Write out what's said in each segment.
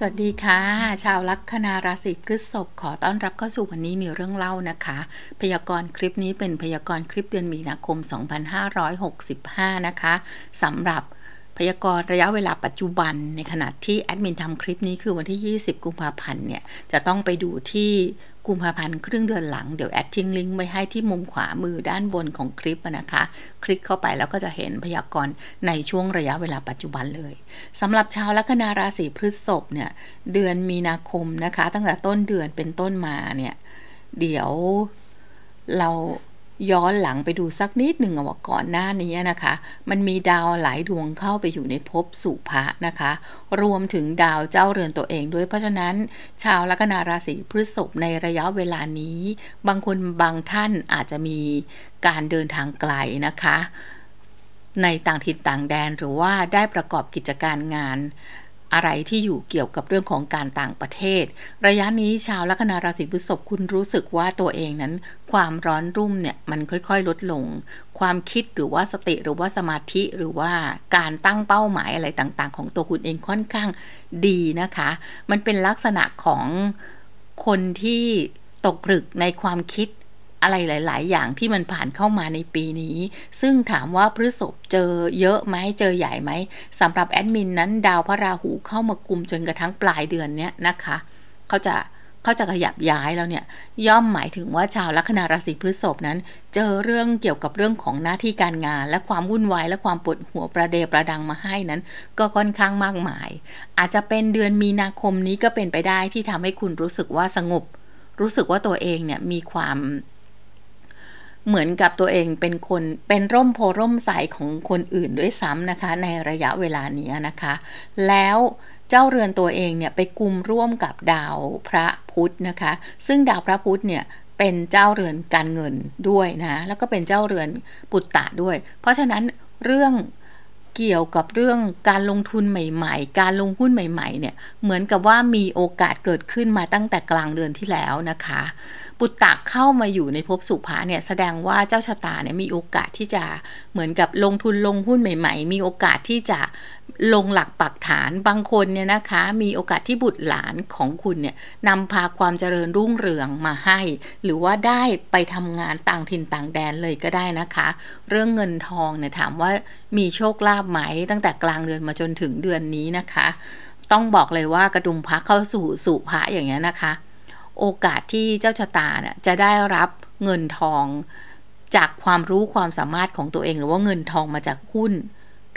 สวัสดีค่ะ ชาวลัคนาราศีพฤษภขอต้อนรับเข้าสู่วันนี้มีเรื่องเล่านะคะ พยากรณ์คลิปนี้เป็นพยากรณ์คลิปเดือนมีนาคม2565นะคะสำหรับพยากรณ์ระยะเวลาปัจจุบัน ในขณะที่แอดมินทำคลิปนี้คือวันที่ 20 กุมภาพันธ์เนี่ย จะต้องไปดูที่กุมภาพันธ์ครึ่งเดือนหลังเดี๋ยวแอดทิ้งลิงก์ไว้ให้ที่มุมขวามือด้านบนของคลิปนะคะ คลิกเข้าไปแล้วก็จะเห็นพยากรณ์ในช่วงระยะเวลาปัจจุบันเลย สำหรับชาวลัคนาราศีพฤษภเนี่ย เดือนมีนาคมนะคะตั้งแต่ต้นเดือนเป็นต้นมาเนี่ยเดี๋ยวเราย้อนหลังไปดูสักนิดหนึ่งว่าก่อนหน้านี้นะคะ มันมีดาวหลายดวงเข้าไปอยู่ในภพสุภะนะคะ รวมถึงดาวเจ้าเรือนตัวเองด้วยเพราะฉะนั้น ชาวลัคนาราศีพฤษภในระยะเวลานี้ บางคนบางท่านอาจจะมีการเดินทางไกลนะคะ ในต่างถิ่นต่างแดนหรือว่าได้ประกอบกิจการงานอะไรที่อยู่เกี่ยวกับเรื่องของการต่างประเทศ ระยะนี้ชาวลัคนาราศีพฤษภคุณรู้สึกว่าตัวเองนั้นความร้อนรุ่มเนี่ยมันค่อยๆ ลดลง ความคิดหรือว่าสติหรือว่าสมาธิ หรือว่าการตั้งเป้าหมายอะไรต่างๆของตัวคุณเองค่อนข้างดีนะคะ มันเป็นลักษณะของคนที่ตกผลึกในความคิดอะไร หลาย ๆ อย่างที่มันผ่านเข้ามาในปีนี้ ซึ่งถามว่าพฤษภเจอเยอะไหม เจอใหญ่ไหม สำหรับแอดมินนั้น ดาวพระราหูเข้ามา กุมจนกระทั่งปลายเดือนเนี้ยนะคะ เขาจะเขาจะขยับย้ายแล้วเนี่ย ย่อมหมายถึงว่าชาวลัคนาราศีพฤษภนั้น เจอเรื่องเกี่ยวกับเรื่องของหน้าที่การงาน และความวุ่นวายและความปวดหัวประเดประดังมาให้นั้น ก็ค่อนข้างมากมาย อาจจะเป็นเดือนมีนาคมนี้ก็เป็นไปได้ที่ทำให้คุณรู้สึกว่าสงบ รู้สึกว่าตัวเองเนี่ยมีความเหมือนกับตัวเองเป็นคนเป็นร่มโพร่มใสของคนอื่นด้วยซ้ำนะคะในระยะเวลานี้นะคะ แล้วเจ้าเรือนตัวเองเนี่ยไปกลุ่มร่วมกับดาวพระพุธนะคะ ซึ่งดาวพระพุธเนี่ยเป็นเจ้าเรือนการเงินด้วยนะแล้วก็เป็นเจ้าเรือนปุตตะด้วยเพราะฉะนั้นเรื่องเกี่ยวกับเรื่องการลงทุนใหม่ๆ การลงหุ้นใหม่ๆ เนี่ยเหมือนกับว่ามีโอกาสเกิดขึ้นมาตั้งแต่กลางเดือนที่แล้วนะคะปุตตะเข้ามาอยู่ในภพสุภาเนี่ยแสดงว่าเจ้าชะตาเนี่ยมีโอกาสที่จะเหมือนกับลงทุนลงหุ้นใหม่ ๆ มีโอกาสที่จะลงหลักปักฐานบางคนเนี่ยนะคะ มีโอกาสที่บุตรหลานของคุณเนี่ยนำพาความเจริญรุ่งเรืองมาให้ หรือว่าได้ไปทำงานต่างถิ่นต่างแดนเลยก็ได้นะคะ เรื่องเงินทองเนี่ยถามว่ามีโชคลาภไหมตั้งแต่กลางเดือนมาจนถึงเดือนนี้นะคะ ต้องบอกเลยว่ากระดุมพระเข้าสู่สุภะอย่างเงี้ยนะคะโอกาสที่เจ้าชะตาน่ะจะได้รับเงินทองจากความรู้ความสามารถของตัวเองหรือว่าเงินทองมาจากหุ้น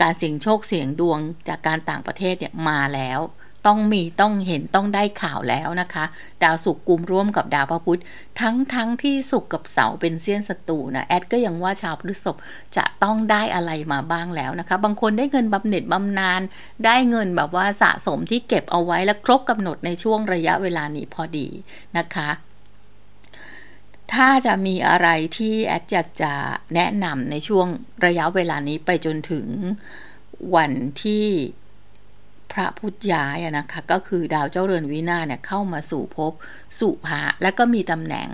การเสี่ยงโชคเสี่ยงดวงจากการต่างประเทศเนี่ยมาแล้วต้องมีต้องเห็นต้องได้ข่าวแล้วนะคะ ดาวศุกร์กุมร่วมกับดาวพระพุธทั้งทั้งที่ศุกร์กับเสาเป็นเสี้ยนศัตรูนะ แอดก็ยังว่าชาวพฤษภจะต้องได้อะไรมาบ้างแล้วนะคะบางคนได้เงินบำเหน็จบำนาญได้เงินแบบว่าสะสมที่เก็บเอาไว้และครบกำหนดในช่วงระยะเวลานี้พอดีนะคะ ถ้าจะมีอะไรที่แอดอยากจะแนะนำในช่วงระยะเวลานี้ไปจนถึงวันที่พระพุทธยายนะคะก็คือดาวเจ้าเรือนวินาเนี่ยเข้ามาสู่ภพสุภาและก็มีตำแหน่ง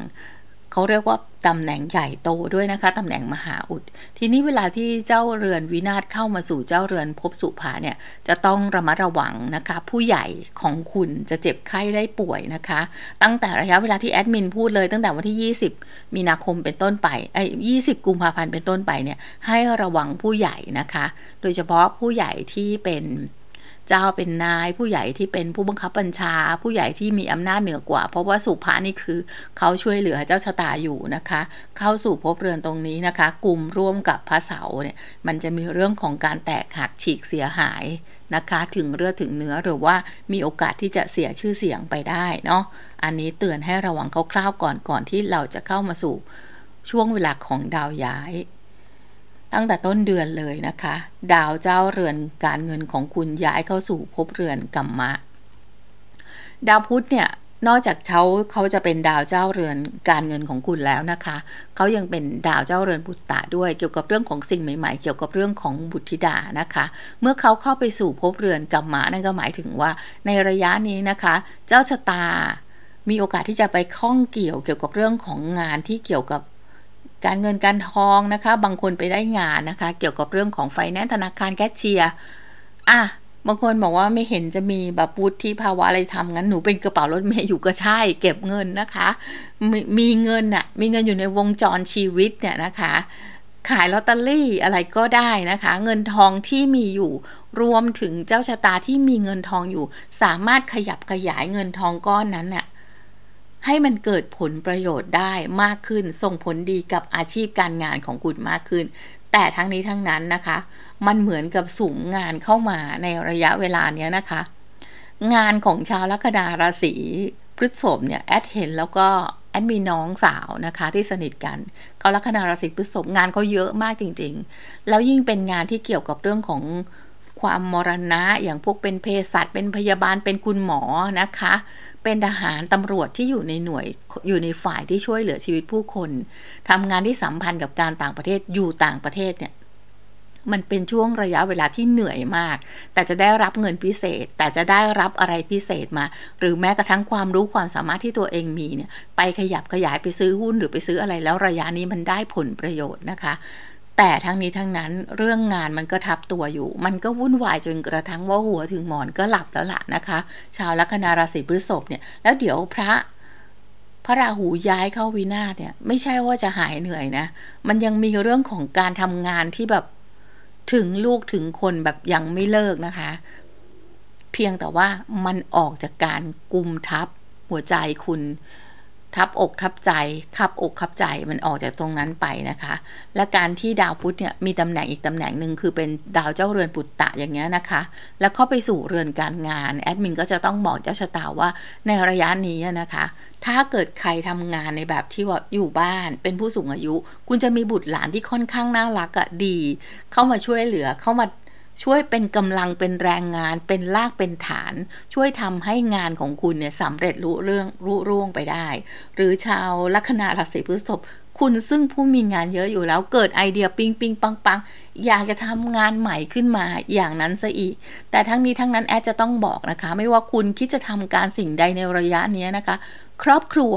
เขาเรียกว่าตำแหน่งใหญ่โตด้วยนะคะตำแหน่งมหาอุดทีนี้เวลาที่เจ้าเรือนวินาศเข้ามาสู่เจ้าเรือนภพสุภาเนี่ยจะต้องระมัดระวังนะคะผู้ใหญ่ของคุณจะเจ็บไข้ได้ป่วยนะคะตั้งแต่ระยะเวลาที่แอดมินพูดเลย ตั้งแต่วันที่20 มีนาคมเป็นต้นไปไอ้ยี่สิบกุมภาพันธ์เป็นต้นไปเนี่ยให้ระวังผู้ใหญ่นะคะ โดยเฉพาะผู้ใหญ่ที่เป็นเจ้าเป็นนายผู้ใหญ่ที่เป็นผู้บังคับบัญชา ผู้ใหญ่ที่มีอำนาจเหนือกว่าเพราะว่าสุภานี่คือเขาช่วยเหลือเจ้าชะตาอยู่นะคะ เข้าสู่ภพเรือนตรงนี้นะคะ กลุ่มร่วมกับพระเสาเนี่ยมันจะมีเรื่องของการแตกหักฉีกเสียหายนะคะ ถึงเรือถึงเนื้อหรือว่ามีโอกาสที่จะเสียชื่อเสียงไปได้เนาะอันนี้เตือนให้ระวังคร่าวๆก่อนก่อนที่เราจะเข้ามาสู่ช่วงเวลาของดาวย้ายตั้งแต่ต้นเดือนเลยนะคะ ดาวเจ้าเรือนการเงินของคุณย้ายเข้าสู่ภพเรือนกัมมะ ดาวพุธเนี่ยนอกจากเขาเขาจะเป็นดาวเจ้าเรือนการเงินของคุณแล้วนะคะ เขายังเป็นดาวเจ้าเรือนบุตรตาด้วยเกี่ยวกับเรื่องของสิ่งใหม่ ๆ เกี่ยวกับเรื่องของบุตรธิดานะคะ เมื่อเขาเข้าไปสู่ภพเรือนกัมมะนั่นก็หมายถึงว่าในระยะนี้นะคะ เจ้าชะตามีโอกาสที่จะไปข้องเกี่ยวเกี่ยวกับเรื่องของงานที่เกี่ยวกับการเงินการทองนะคะ บางคนไปได้งานนะคะ เกี่ยวกับเรื่องของไฟแนนซ์ธนาคารแคชเชียร์อ่ะบางคนบอกว่าไม่เห็นจะมีแบบพูดที่ภาวะอะไรทำงั้นหนูเป็นกระเป๋ารถเมย์อยู่ก็ใช่เก็บเงินนะคะมมีเงินน่ะมีเงินอยู่ในวงจรชีวิตเนี่ยนะคะ ขายลอตเตอรี่อะไรก็ได้นะคะ เงินทองที่มีอยู่รวมถึงเจ้าชะตาที่มีเงินทองอยู่สามารถขยับขยายเงินทองก้อนนั้นน่ะให้มันเกิดผลประโยชน์ได้มากขึ้นส่งผลดีกับอาชีพการงานของคุณมากขึ้น แต่ทั้งนี้ทั้งนั้นนะคะ มันเหมือนกับสุ่มงานเข้ามาในระยะเวลาเนี้ยนะคะ งานของชาวลัคนาราศีพฤษภเนี่ย แอดเห็น แล้วก็แอดมีน้องสาวนะคะที่สนิทกันเขาลัคนาราศีพฤษภงานเขาเยอะมากจริงๆ แล้วยิ่งเป็นงานที่เกี่ยวกับเรื่องของความมรณะอย่างพวกเป็นเภสัชเป็นพยาบาล เป็นคุณหมอนะคะ เป็นทหารตำรวจที่อยู่ในหน่วย อยู่ในฝ่ายที่ช่วยเหลือชีวิตผู้คนทำงานที่สัมพันธ์กับการต่างประเทศ อยู่ต่างประเทศเนี่ย มันเป็นช่วงระยะเวลาที่เหนื่อยมาก แต่จะได้รับเงินพิเศษ แต่จะได้รับอะไรพิเศษมา หรือแม้กระทั่งความรู้ความสามารถที่ตัวเองมีเนี่ย ไปขยับขยายไปซื้อหุ้น หรือไปซื้ออะไรแล้วระยะนี้มันได้ผลประโยชน์นะคะแต่ทั้งนี้ทั้งนั้นเรื่องงานมันก็ทับตัวอยู่มันก็วุ่นวายจนกระทั่งว่าหัวถึงหมอนก็หลับแล้วล่ะนะคะ ชาวลัคนาราศีพฤษภเนี่ยแล้วเดี๋ยวพระพระราหูย้ายเข้าวินาศเนี่ยไม่ใช่ว่าจะหายเหนื่อยนะ มันยังมีเรื่องของการทำงานที่แบบถึงลูกถึงคนแบบยังไม่เลิกนะคะเพียงแต่ว่ามันออกจากการกุมทับหัวใจคุณทับอกทับใจ ขับอกขับใจมันออกจากตรงนั้นไปนะคะ และการที่ดาวพุธเนี่ยมีตำแหน่งอีกตำแหน่งหนึ่งคือเป็นดาวเจ้าเรือนปุตตะอย่างเงี้ยนะคะ แล้วเข้าไปสู่เรือนการงานแอดมินก็จะต้องบอกเจ้าชะตาว่า ในระยะนี้นะคะ ถ้าเกิดใครทำงานในแบบที่ว่าอยู่บ้านเป็นผู้สูงอายุ คุณจะมีบุตรหลานที่ค่อนข้างน่ารักอ่ะดี เข้ามาช่วยเหลือเข้ามาช่วยเป็นกำลังเป็นแรงงานเป็นลากเป็นฐาน ช่วยทำให้งานของคุณเนี่ยสำเร็จรู้เรื่องรู้ร่วงไปได้ หรือชาวลัคนาราศีพฤษภคุณซึ่งผู้มีงานเยอะอยู่แล้ว เกิดไอเดียปิ๊งปิ๊งปังปังอยากจะทำงานใหม่ขึ้นมาอย่างนั้นซะอีก แต่ทั้งนี้ทั้งนั้นแอดจะต้องบอก นะคะ ไม่ว่าคุณคิดจะทำการสิ่งใดในระยะนี้นะคะ ครอบครัว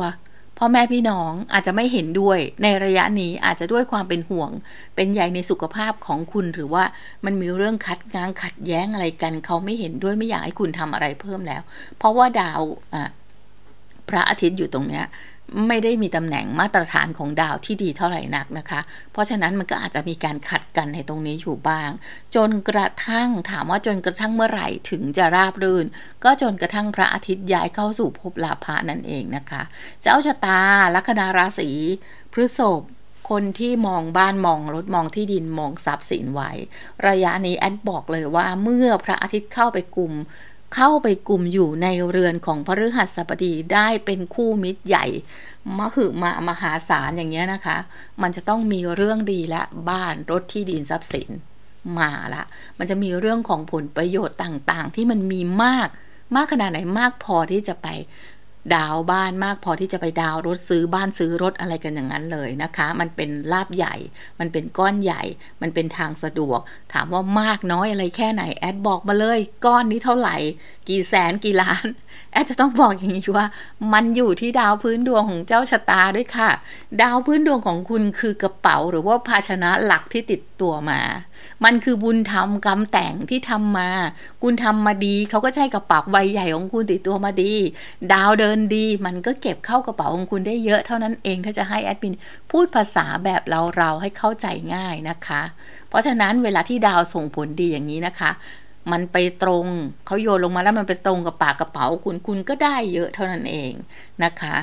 พ่อแม่พี่น้องอาจจะไม่เห็นด้วยในระยะนี้อาจจะด้วยความเป็นห่วงเป็นใยในสุขภาพของคุณหรือว่ามันมีเรื่องขัดง้างขัดแย้งอะไรกันเขาไม่เห็นด้วยไม่อยากให้คุณทำอะไรเพิ่มแล้วเพราะว่าดาวพระอาทิตย์อยู่ตรงเนี้ยไม่ได้มีตำแหน่งมาตรฐานของดาวที่ดีเท่าไหร่นักนะคะ เพราะฉะนั้นมันก็อาจจะมีการขัดกันในตรงนี้อยู่บ้าง จนกระทั่งถามว่าจนกระทั่งเมื่อไหร่ ถึงจะราบรื่น ก็จนกระทั่งพระอาทิตย์ย้ายเข้าสู่ภพลาภะนั่นเองนะคะ เจ้าชะตาลัคนาราศี พฤษภคนที่มองบ้านมองรถมองที่ดินมองทรัพย์สินไว้ระยะนี้แอดบอกเลยว่าเมื่อพระอาทิตย์เข้าไปกลุ่มเข้าไปกลุ่มอยู่ในเรือนของพระฤหัสบดีได้เป็นคู่มิตรใหญ่ มหึมามหาศาลอย่างเงี้ยนะคะ มันจะต้องมีเรื่องดีและบ้านรถที่ดินทรัพย์สิน มาละมันจะมีเรื่องของผลประโยชน์ต่างๆ ที่มันมีมาก มากขนาดไหนมากพอที่จะไปดาวบ้านมากพอที่จะไปดาวรถซื้อบ้านซื้อรถอะไรกันอย่างนั้นเลยนะคะ มันเป็นลาบใหญ่ มันเป็นก้อนใหญ่ มันเป็นทางสะดวก ถามว่ามากน้อยอะไรแค่ไหนแอดบอกมาเลย ก้อนนี้เท่าไหร่กี่แสนกี่ล้านแอดจะต้องบอกอย่างนี้ว่า มันอยู่ที่ดาวพื้นดวงของเจ้าชะตาด้วยค่ะ ดาวพื้นดวง ของคุณคือกระเป๋าหรือว่าภาชนะหลักที่ติดตัวมา มันคือบุญธรรมกรรมแต่งที่ทำมา คุณทำมาดีเขาก็ใช้กระเป๋าใบใหญ่ของคุณติดตัวมาดี ดาวเดินดีมันก็เก็บเข้ากระเป๋าของคุณได้เยอะเท่านั้นเองถ้าจะให้แอดมินพูดภาษาแบบเราเราให้เข้าใจง่ายนะคะ เพราะฉะนั้นเวลาที่ดาวส่งผลดีอย่างนี้นะคะมันไปตรง เขาโยนลงมาแล้วมันไปตรงกับปากกระเป๋า คุณคุณก็ได้เยอะเท่านั้นเองนะคะ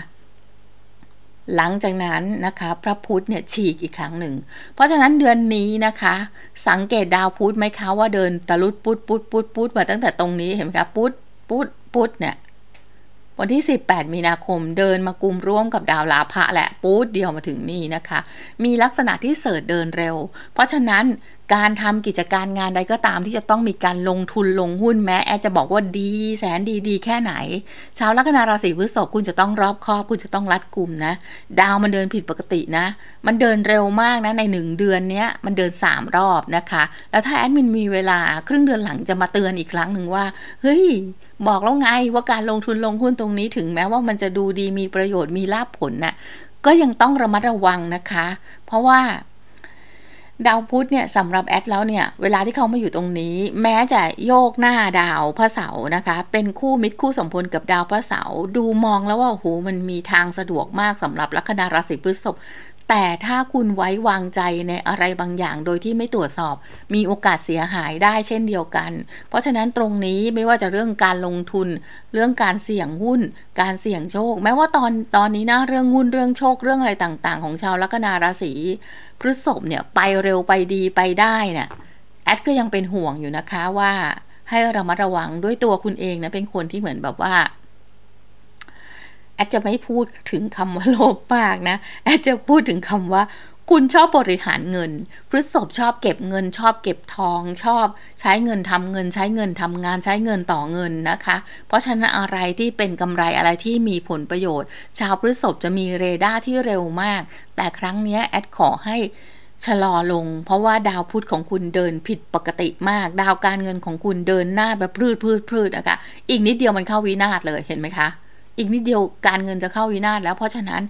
หลังจากนั้นนะคะพระพุธเนี่ยฉีกอีกครั้งหนึ่ง เพราะฉะนั้นเดือนนี้นะคะ สังเกตดาวพุธไหมคะว่าเดินตะลุดพุธพุธพุธพุธมาตั้งแต่ตรงนี้เห็นไหมคะพุธพุธพุธเนี่ยวันที่18 มีนาคมเดินมากุมร่วมกับดาวลาภะแหละป๊ดเดียวมาถึงนี่นะคะ มีลักษณะที่เสิร์ชเดินเร็ว เพราะฉะนั้นการทำกิจการงานใดก็ตามที่จะต้องมีการลงทุนลงหุ้นแม้แอดจะบอกว่าดีแสนดีดี แค่ไหน ชาวลัคนาราศีพฤษภคุณจะต้องรอบคอบ คุณจะต้องรัดกลุ่มนะดาวมันเดินผิดปกตินะ มันเดินเร็วมากนะใน1เดือนเนี้ยมันเดิน3รอบนะคะแล้วถ้าแอดมินมีเวลาครึ่งเดือนหลังจะมาเตือนอีกครั้งหนึ่งว่า เฮ้ยบอกแล้วไงว่าการลงทุนลงหุ้นตรงนี้ถึงแม้ว่ามันจะดูดีมีประโยชน์มีลาภผลนะ่ะก็ยังต้องระมัดระวังนะคะเพราะว่าดาวพุธเนี่ยสำหรับแอดแล้วเนี่ยเวลาที่เขามาอยู่ตรงนี้ แม้จะโยกหน้าดาวพระเสาร์นะคะ เป็นคู่มิตรคู่สมพลกับดาวพระเสาร์ดูมองแล้วว่าโหมันมีทางสะดวกมากสำหรับลัคนาราศีพฤษภแต่ถ้าคุณไว้วางใจในอะไรบางอย่างโดยที่ไม่ตรวจสอบมีโอกาสเสียหายได้เช่นเดียวกันเพราะฉะนั้นตรงนี้ไม่ว่าจะเรื่องการลงทุนเรื่องการเสี่ยงหุ้นการเสี่ยงโชค แม้ว่าตอนตอนนี้นะเรื่องหุ้นเรื่องโชค เรื่อง อะไรต่าง ๆ ของชาวลัคนา ราศีพฤษภเนี่ยไปเร็วไปดีไปได้นี่ะแอดก็ยังเป็นห่วงอยู่นะคะว่า ให้ระมัดระวังด้วยตัวคุณเองนะเป็นคนที่เหมือนแบบว่าแอดจะไม่พูดถึงคำว่าโลภมากนะ แอดจะพูดถึงคำว่าคุณชอบบริหารเงิน พฤษภชอบเก็บเงินชอบเก็บทองชอบใช้เงินทำเงินใช้เงินทำงานใช้เงินต่อเงินนะคะ เพราะฉะนั้นอะไรที่เป็นกำไรอะไรที่มีผลประโยชน์ ชาวพฤษภจะมีเรดาร์ที่เร็วมาก แต่ครั้งนี้แอดขอให้ชะลอลง เพราะว่าดาวพุธของคุณเดินผิดปกติมาก ดาวการเงินของคุณเดินหน้าแบบพืดพืดพืดนะคะอีกนิดเดียวมันเข้าวินาศเลยเห็นไหมคะอีกนิดเดียวการเงินจะเข้าวินาศแล้วเพราะฉะนั้น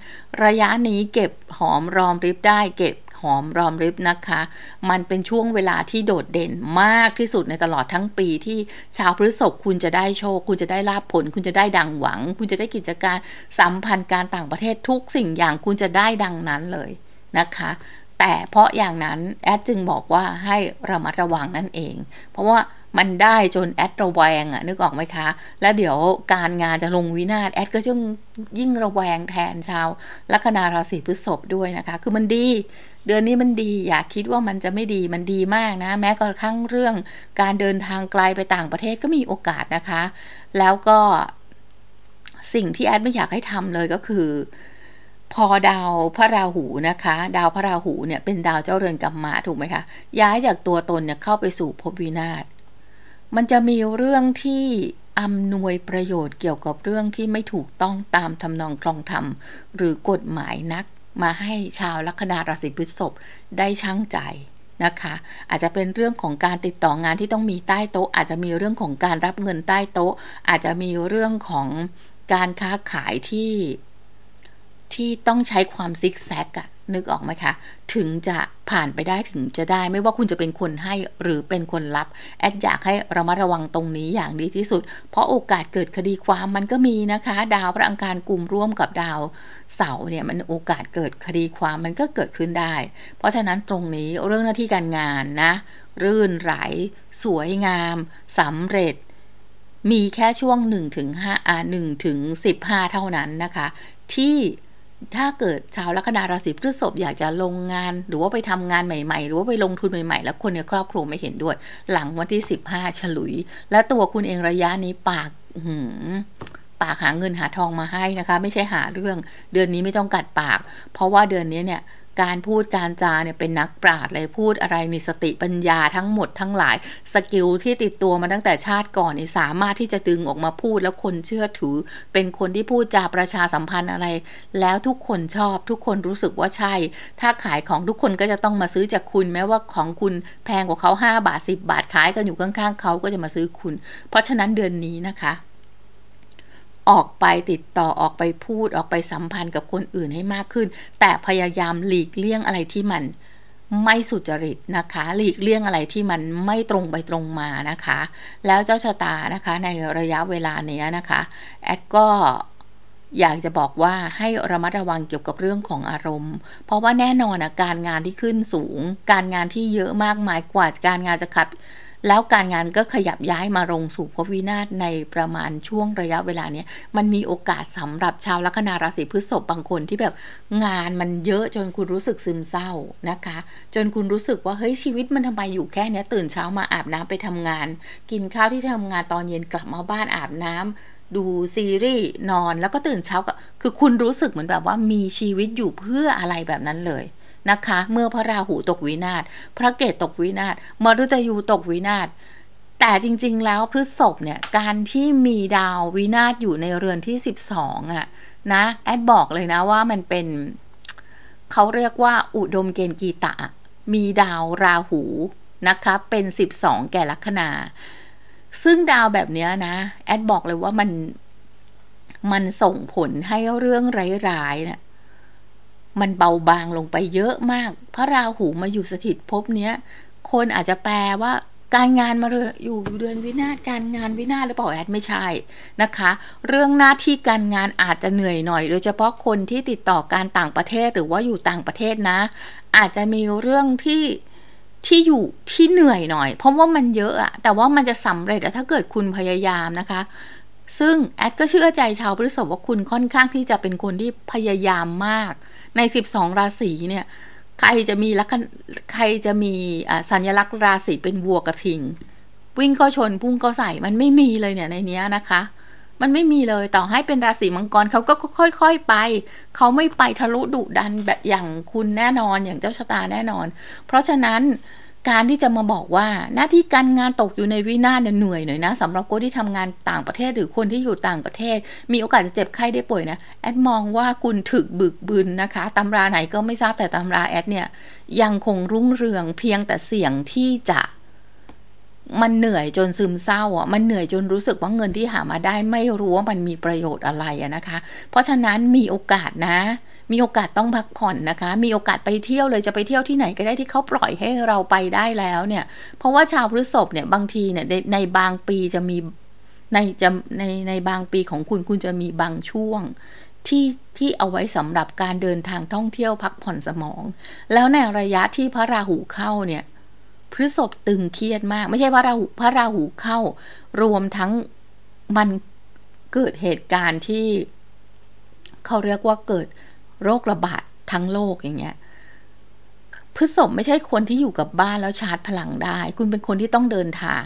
ระยะนี้เก็บหอมรอมริบได้ เก็บหอมรอมริบนะคะ มันเป็นช่วงเวลาที่โดดเด่นมากที่สุดในตลอดทั้งปีที่ชาวพฤษภคุณจะได้โชคคุณจะได้ลาบผลคุณจะได้ดังหวัง คุณจะได้กิจการ สัมพันธ์การต่างประเทศทุกสิ่งอย่างคุณจะได้ดังนั้นเลยนะคะ แต่เพราะอย่างนั้นแอดจึงบอกว่าให้ระมัดระวังนั่นเอง เพราะว่ามันได้จน แอดระแวงอะนึก ออกไหมคะ แล้ว เดี๋ยวการงานจะลงวินาศแอดก็จะยิ่งระแวงแทนชาว ลัคนา ราศีพฤษภด้วย นะคะ คือมันดีเดือนนี้มันดี อย่าคิดว่ามันจะไม่ดีมันดีมาก นะ แม้กระทั่งเรื่องการเดินทาง ไกลไปต่างประเทศก็มีโอกาสนะคะ แล้วก็สิ่งที่แอดไม่อยากให้ทำเลยก็คือ พอดาวพระราหูนะคะดาวพระราหูเนี่ยเป็นดาวเจ้าเรือนกรรมมาถูกไหมคะย้ายจากตัวตนเนี่ยเข้าไปสู่ภพวินาศมันจะมีเรื่องที่อำนวยประโยชน์เกี่ยวกับเรื่องที่ไม่ถูกต้องตามทำนองคลองธรรม หรือกฎหมายนัก มาให้ชาวลัคนาราศีพฤษภได้ช่างใจนะคะ อาจจะเป็นเรื่องของการติดต่องานที่ต้องมีใต้โต๊ะอาจจะมีเรื่องของการรับเงินใต้โต๊ะ อาจจะมีเรื่องของการค้าขายที่ ที่ต้องใช้ความซิกแซกอะนึกออกไหมคะถึงจะผ่านไปได้ถึงจะได้ไม่ว่าคุณจะเป็นคนให้หรือเป็นคนรับแอดอยากให้ระมัดระวังตรงนี้อย่างดีที่สุด เพราะโอกาสเกิดคดีความมันก็มีนะคะดาวพระอังคารกลุ่มร่วมกับดาวเสาเนี่ยมันโอกาสเกิดคดีความมันก็เกิดขึ้นได้ เพราะฉะนั้นตรงนี้เรื่องหน้าที่การงานนะรื่นไหล สวยงามสำเร็จ มีแค่ช่วง1ถึง5อ่า1ถึง15เท่านั้นนะคะที่ถ้าเกิดชาวลัคนาราศีพฤษภอยากจะลงงานหรือว่าไปทำงานใหม่ๆ หรือว่าไปลงทุนใหม่ๆ แล้วคนในครอบครัวไม่เห็นด้วย หลังวันที่ 15 ฉลุยและตัวคุณเองระยะนี้ปากหืมปากหาเงินหาทองมาให้นะคะ ไม่ใช่หาเรื่องเดือนนี้ไม่ต้องกัดปาก เพราะว่าเดือนนี้เนี่ยการพูดการจาเนี่ยเป็นนักปราดเลยพูดอะไรมีสติปัญญาทั้งหมดทั้งหลายสกิลที่ติดตัวมาตั้งแต่ชาติก่อนเนี่ยสามารถที่จะดึงออกมาพูดแล้วคนเชื่อถือ เป็นคนที่พูดจาประชาสัมพันธ์อะไร แล้วทุกคนชอบทุกคนรู้สึกว่าใช่ ถ้าขายของทุกคนก็จะต้องมาซื้อจากคุณแม้ว่าของคุณแพงกว่าเขา5 บาท 10 บาทขายกันอยู่ข้างๆเขาก็จะมาซื้อคุณ เพราะฉะนั้นเดือนนี้นะคะออกไปติดต่อออกไปพูดออกไปสัมพันธ์กับคนอื่นให้มากขึ้น แต่พยายามหลีกเลี่ยงอะไรที่มันไม่สุจริตนะคะหลีกเลี่ยงอะไรที่มันไม่ตรงไปตรงมานะคะ แล้วเจ้าชะตานะคะในระยะเวลาเนี้ยนะคะ แอดก็อยากจะบอกว่าให้ระมัดระวังเกี่ยวกับเรื่องของอารมณ์ เพราะว่าแน่นอนนะการงานที่ขึ้นสูง การงานที่เยอะมากมายกว่าการงานจะขับแล้วการงานก็ขยับย้ายมาลงสู่ภพวินาศในประมาณช่วงระยะเวลาเนี้ยมันมีโอกาสสำหรับชาวลัคนาราศีพฤษภบางคนที่แบบงานมันเยอะจนคุณรู้สึกซึมเศร้านะคะ จนคุณรู้สึกว่าเฮ้ยชีวิตมันทำไมอยู่แค่เนี้ยตื่นเช้ามาอาบน้ำไปทำงาน กินข้าวที่ทำงานตอนเย็นกลับมาบ้านอาบน้ำดูซีรีส์นอน แล้วก็ตื่นเช้าก็คือคุณรู้สึกเหมือนแบบว่ามีชีวิตอยู่เพื่ออะไรแบบนั้นเลยนะคะเมื่อพระราหูตกวินาศ พระเกตตกวินาศ มรุตยูตกวินาศ แต่จริงๆ แล้วพฤษภเนี่ย การที่มีดาววินาศอยู่ในเรือนที่12อะนะแอดบอกเลยนะว่ามันเป็นเขาเรียกว่าอุดมเกณฑ์กีตะมีดาวราหูนะคะเป็น 12 แก่ลัคนา ซึ่งดาวแบบนี้นะแอดบอกเลยว่า มันมันส่งผลให้เรื่องร้ายๆเนะมันเบาบางลงไปเยอะมาก พระราหูมาอยู่สถิตภพเนี้ย คนอาจจะแปลว่าการงานมาเลยอยู่เดือนวินาศการงานวินาศหรือเปล่าแอดไม่ใช่นะคะ เรื่องหน้าที่การงานอาจจะเหนื่อยหน่อยโดยเฉพาะคนที่ติดต่อการต่างประเทศหรือว่าอยู่ต่างประเทศนะ อาจจะมีเรื่องที่ที่อยู่ที่เหนื่อยหน่อยเพราะว่ามันเยอะอะแต่ว่ามันจะสำเร็จถ้าเกิดคุณพยายามนะคะ ซึ่งแอดก็เชื่อใจชาวพฤษภว่าคุณค่อนข้างที่จะเป็นคนที่พยายามมากใน 12 ราศี เนี่ย ใคร จะมี ลักใครจะมีสัญลักษณ์ ราศี เป็น วัวกระทิง วิ่ง ก็ ชน พุ่ง ก็ใส่ มันไม่มีเลย เนี่ย ใน เนี้ย นะคะ มันไม่มีเลย ต่อให้เป็นราศี มังกร เขาก็ค่อย ๆ ไป เขาไม่ไปทะลุ ดุดัน แบบ อย่างคุณแน่นอน อย่างเจ้าชะตาแน่นอน เพราะฉะนั้นการที่จะมาบอกว่าหน้าที่การงานตกอยู่ในวินาศเนี่ยเหนื่อยหน่อยนะสำหรับคนที่ทำงานต่างประเทศหรือคนที่อยู่ต่างประเทศมีโอกาสจะเจ็บไข้ได้ป่วยนะแอดมองว่าคุณถึกบึกบึนนะคะตำราไหนก็ไม่ทราบแต่ตำราแอดเนี่ย ยังคงรุ่งเรืองเพียงแต่เสียงที่จะ มันเหนื่อยจนซึมเศร้าอ่ะมันเหนื่อยจนรู้สึกว่าเงินที่หามาได้ไม่รู้ว่ามันมีประโยชน์อะไรอะนะคะ เพราะฉะนั้นมีโอกาสนะมีโอกาสต้องพักผ่อนนะคะ มีโอกาสไปเที่ยวเลย จะไปเที่ยวที่ไหนก็ได้ที่เขาปล่อยให้เราไปได้แล้วเนี่ย เพราะว่าชาวพฤษภเนี่ยบางทีเนี่ยในบางปีจะมีในจะในในบางปีของคุณคุณจะมีบางช่วงที่ที่เอาไว้สำหรับการเดินทางท่องเที่ยวพักผ่อนสมอง แล้วในระยะที่พระราหูเข้าเนี่ย พฤษภตึงเครียดมาก ไม่ใช่พระราหูพระราหูเข้ารวมทั้งมันเกิดเหตุการณ์ที่เขาเรียกว่าเกิดโรคระบาดทั้งโลกอย่างเงี้ยพฤษภไม่ใช่คนที่อยู่กับบ้านแล้วชาร์จพลังได้ คุณเป็นคนที่ต้องเดินทาง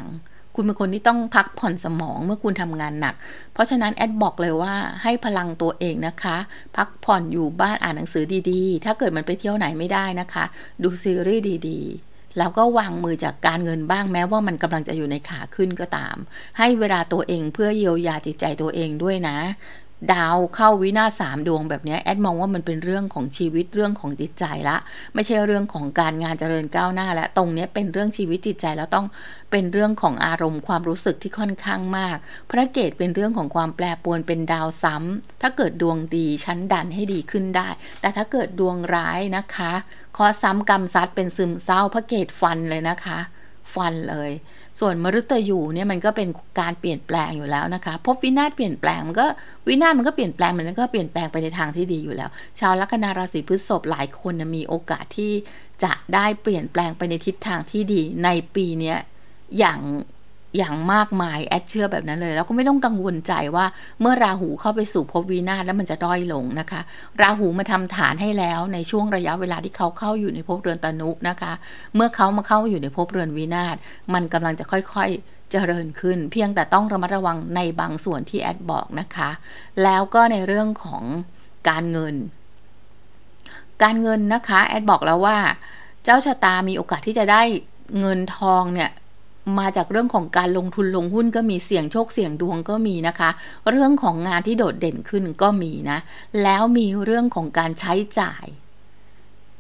คุณเป็นคนที่ต้องพักผ่อนสมองเมื่อคุณทำงานหนัก เพราะฉะนั้นแอดบอกเลยว่าให้พลังตัวเองนะคะ พักผ่อนอยู่บ้านอ่านหนังสือดีๆ ถ้าเกิดมันไปเที่ยวไหนไม่ได้นะคะ ดูซีรีส์ดีๆแล้วก็วางมือจากการเงินบ้างแม้ว่ามันกำลังจะอยู่ในขาขึ้นก็ตาม ให้เวลาตัวเองเพื่อเยียวยาจิตใจตัวเองด้วยนะดาวเข้าวินาศสามดวงแบบนี้แอดมองว่ามันเป็นเรื่องของชีวิตเรื่องของจิตใจละ ไม่ใช่เรื่องของการงานเจริญก้าวหน้าและตรงนี้เป็นเรื่องชีวิตจิตใจแล้วต้องเป็นเรื่องของอารมณ์ความรู้สึกที่ค่อนข้างมาก พระเกตเป็นเรื่องของความแปรปวนเป็นดาวซ้ำถ้าเกิดดวงดี ชั้นดันให้ดีขึ้นได้ แต่ถ้าเกิดดวงร้ายนะคะข้อซ้ำกรรมซัดเป็นซึมเศร้าพระเกตฟันเลยนะคะ ฟันเลยส่วนมฤตยูเนี่ยมันก็เป็นการเปลี่ยนแปลงอยู่แล้วนะคะพบวินาศเปลี่ยนแปลงมันก็วินาศมันก็เปลี่ยนแปลงมันก็เปลี่ยนแปลงไปในทางที่ดีอยู่แล้ว ชาวลัคนาราศีพฤษภหลายคนมีโอกาสที่จะได้เปลี่ยนแปลงไปในทิศทางที่ดี ในปีนี้อย่างอย่างมากมายแอดเชื่อแบบนั้นเลย แล้วก็ไม่ต้องกังวลใจว่าเมื่อราหูเข้าไปสู่ภพวีนาศแล้วมันจะด้อยลงนะคะ ราหูมาทำฐานให้แล้วในช่วงระยะเวลาที่เขาเข้าอยู่ในภพเรือนตนุนะคะ เมื่อเขามาเข้าอยู่ในภพเรือนวีนาศมัน กำลังจะค่อยๆ เจริญขึ้นเพียงแต่ต้องระมัดระวังในบางส่วนที่แอดบอกนะคะ แล้วก็ในเรื่องของการเงิน การเงินนะคะแอดบอกแล้วว่าเจ้าชะตามีโอกาสที่จะได้เงินทองเนี่ยมาจากเรื่องของการลงทุนลงหุ้นก็มีเสี่ยงโชคเสี่ยงดวงก็มีนะคะ เรื่องของงานที่โดดเด่นขึ้นก็มีนะ แล้วมีเรื่องของการใช้จ่าย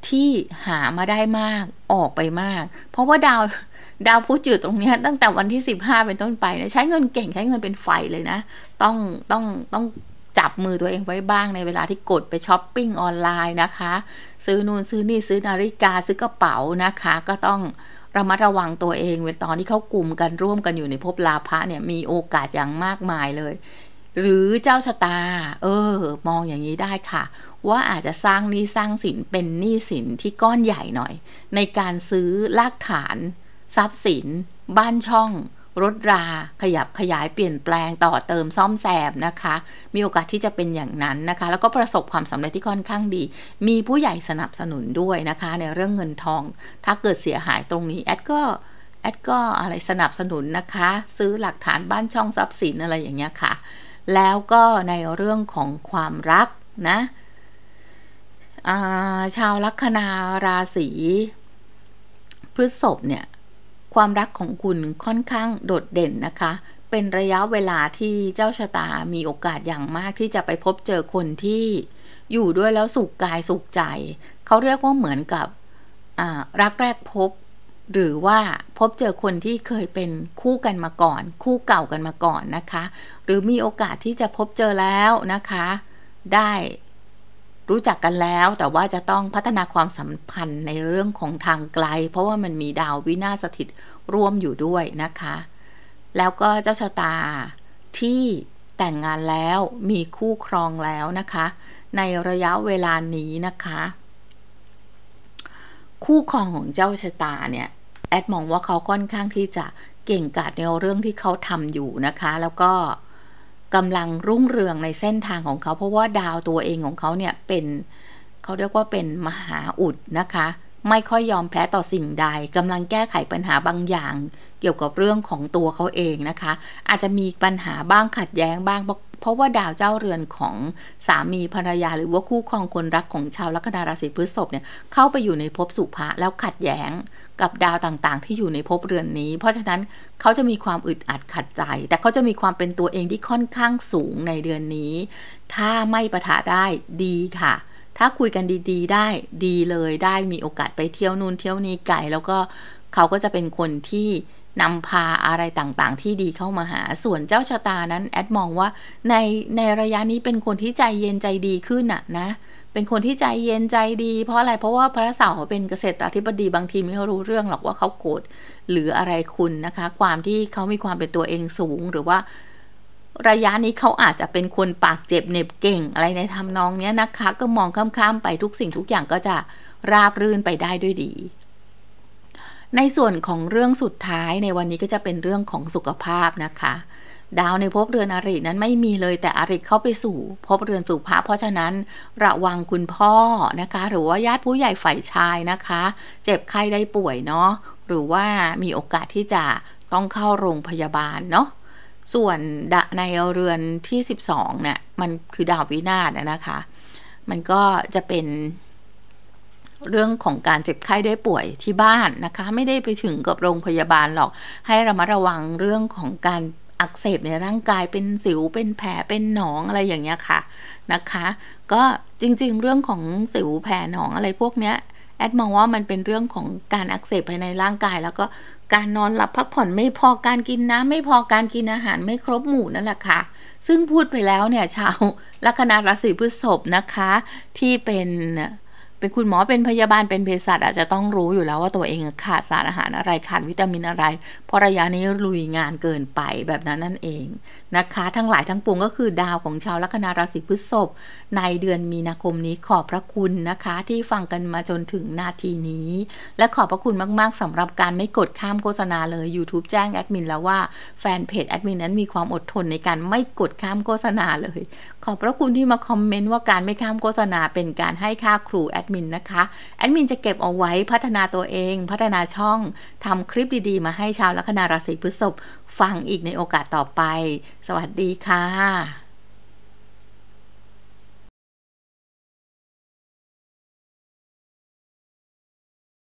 ที่หามาได้มากออกไปมาก เพราะว่าดาวดาวพุธจุดตรงนี้ตั้งแต่วันที่ 15 เป็นต้นไปนะใช้เงินเก่งใช้เงินเป็นไฟเลยนะต้องต้องต้องจับมือตัวเองไว้บ้างในเวลาที่กดไปช้อปปิ้งออนไลน์นะคะซื้อนูน่นซื้อนี่ซื้อนาฬิกาซื้อกระเป๋านะคะ ก็ต้องระมัดระวังตัวเองเวลาตอนที่เขากลุ่มกันร่วมกันอยู่ในภพลาภะเนี่ย มีโอกาสอย่างมากมายเลย หรือเจ้าชะตา เออ มองอย่างนี้ได้ค่ะ ว่าอาจจะสร้างนี้สร้างสินเป็นหนี้สินที่ก้อนใหญ่หน่อย ในการซื้อลากฐาน ทรัพย์สินบ้านช่องรถราขยับขยายเปลี่ยนแปลงต่อเติมซ่อมแซมนะคะ มีโอกาสที่จะเป็นอย่างนั้นนะคะ แล้วก็ประสบความสำเร็จที่ค่อนข้างดี มีผู้ใหญ่สนับสนุนด้วยนะคะ ในเรื่องเงินทองถ้าเกิดเสียหายตรงนี้ แอด ก็ แอด ก็ อะไร สนับสนุน นะคะ ซื้อหลักฐานบ้านช่องทรัพย์สินอะไร อย่างเงี้ยค่ะแล้วก็ในเรื่องของความรักนะชาวลัคนาราศีพฤษภเนี่ยความรักของคุณค่อนข้างโดดเด่นนะคะ เป็นระยะเวลาที่เจ้าชะตา มีโอกาสอย่างมากที่จะไปพบเจอคนที่อยู่ด้วยแล้วสุขกายสุขใจ เขาเรียกว่าเหมือนกับรักแรกพบ หรือว่าพบเจอคนที่เคยเป็นคู่กันมาก่อน คู่เก่ากันมาก่อนนะคะ หรือมีโอกาสที่จะพบเจอแล้วนะคะ ได้รู้จักกันแล้วแต่ว่าจะต้องพัฒนาความสัมพันธ์ในเรื่องของทางไกลเพราะว่ามันมีดาววินาศสถิตร่วมอยู่ด้วยนะคะ แล้วก็เจ้าชะตาที่แต่งงานแล้วมีคู่ครองแล้วนะคะ ในระยะเวลานี้นะคะ คู่ครองของเจ้าชะตาเนี่ยแอดมองว่าเขาค่อนข้างที่จะเก่งกาจในเรื่องที่เขาทำอยู่นะคะแล้วก็เกำลังรุ่งเรืองในเส้นทางของเขา เพราะว่าดาวตัวเองของเขาเนี่ยเป็น เขาเรียกว่าเป็นมหาอุดนะคะ ไม่ค่อยยอมแพ้ต่อสิ่งใดกำลังแก้ไขปัญหาบางอย่างเกี่ยวกับเรื่องของตัวเขาเองนะคะ อาจจะมีปัญหาบ้างขัดแย้งบ้างเพราะว่าดาวเจ้าเรือนของสามีภรรยาหรือว่าคู่ครองคนรักของชาวลัคนาราศีพฤษภเนี่ยเข้าไปอยู่ในภพสุภะแล้วขัดแย้ง กับดาวต่างๆที่อยู่ในภพเรือนนี้ เพราะฉะนั้นเขาจะมีความอึดอัดขัดใจ แต่เขาจะมีความเป็นตัวเองที่ค่อนข้างสูงในเดือนนี้ ถ้าไม่ประทะได้ดีค่ะ ถ้าคุยกันดี ๆ ได้ดีเลยได้มีโอกาสไปเที่ยวนู่นเที่ยวนี้ไกลแล้วก็เขาก็จะเป็นคนที่นำพาอะไรต่างๆที่ดีเข้ามาหา ส่วนเจ้าชะตานั้นแอดมองว่าในในระยะนี้เป็นคนที่ใจเย็นใจดีขึ้นอะนะ เป็นคนที่ใจเย็นใจดี เพราะอะไรเพราะว่าพระเสาร์เป็นเกษตรอธิบดีบางทีไม่รู้เรื่องหรอกว่าเขาโกรธหรืออะไรคุณนะคะความที่เขามีความเป็นตัวเองสูงหรือว่า ระยะนี้เขาอาจจะเป็นคนปากเจ็บเน็บเก่ง อะไรในทำนองเนี้ยนะคะ ก็มองข้ามๆไปทุกสิ่งทุกอย่างก็จะราบรื่นไปได้ด้วยดีในส่วนของเรื่องสุดท้ายในวันนี้ก็จะเป็นเรื่องของสุขภาพนะคะ ดาวในภพเรือนอรินั้นไม่มีเลยแต่อริเข้าไปสู่ภพเรือนสุภาพเพราะฉะนั้นระวังคุณพ่อนะคะ หรือว่าญาติผู้ใหญ่ฝ่ายชายนะคะ เจ็บไข้ได้ป่วยเนาะหรือว่ามีโอกาสที่จะต้องเข้าโรงพยาบาลเนาะส่วนในเรือนที่12เนี่ยมันคือดาววินาศนะคะ มันก็จะเป็นเรื่องของการเจ็บไข้ได้ป่วยที่บ้านนะคะ ไม่ได้ไปถึง กับ โรงพยาบาล หรอก ให้ระมัดระวังเรื่องของการอักเสบในร่างกายเป็นสิวเป็นแผลเป็นหนองอะไรอย่างเงี้ยค่ะนะคะ ก็จริง ๆ เรื่องของสิวแผลหนองอะไรพวกเนี้ย แอดมองว่ามันเป็นเรื่องของการอักเสบภายในร่างกาย แล้วก็การนอนหลับพักผ่อนไม่พอการกินน้ำไม่พอการกินอาหารไม่ครบหมู่นั่นแหละค่ะ ซึ่งพูดไปแล้วเนี่ยชาวลัคนาราศีพฤษภนะคะที่เป็นเป็นคุณหมอเป็นพยาบาลเป็นเภสัชอาจจะต้องรู้อยู่แล้วว่าตัวเองขาดสารอาหารอะไรขาดวิตามินอะไร เพราะระยะนี้ลุยงานเกินไปแบบนั้นนั่นเองนะคะทั้งหลายทั้งปวงก็คือดาวของชาวลัคนาราศีพฤษภในเดือนมีนาคมนี้ขอบพระคุณนะคะที่ฟังกันมาจนถึงนาทีนี้ และขอบพระคุณมากๆสำหรับการไม่กดข้ามโฆษณาเลย YouTube แจ้งแอดมินแล้วว่าแฟนเพจแอดมินนั้นมีความอดทนในการไม่กดข้ามโฆษณาเลย ขอบพระคุณที่มาคอมเมนต์ว่าการไม่ข้ามโฆษณาเป็นการให้ค่าครูแอดมินนะคะแอดมิน จะเก็บเอาไว้พัฒนาตัวเอง พัฒนาช่องทำคลิปดี ๆ มาให้ชาวลัคนาราศีพฤษภฟังอีกในโอกาสต่อไป สวัสดีค่ะ